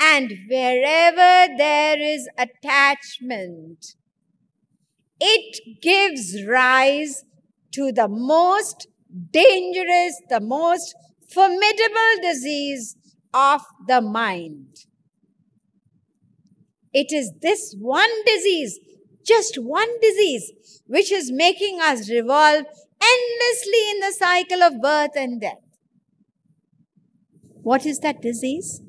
and wherever there is attachment, it gives rise to the most dangerous, the most formidable disease of the mind. It is this one disease, just one disease, which is making us revolve endlessly in the cycle of birth and death. What is that disease?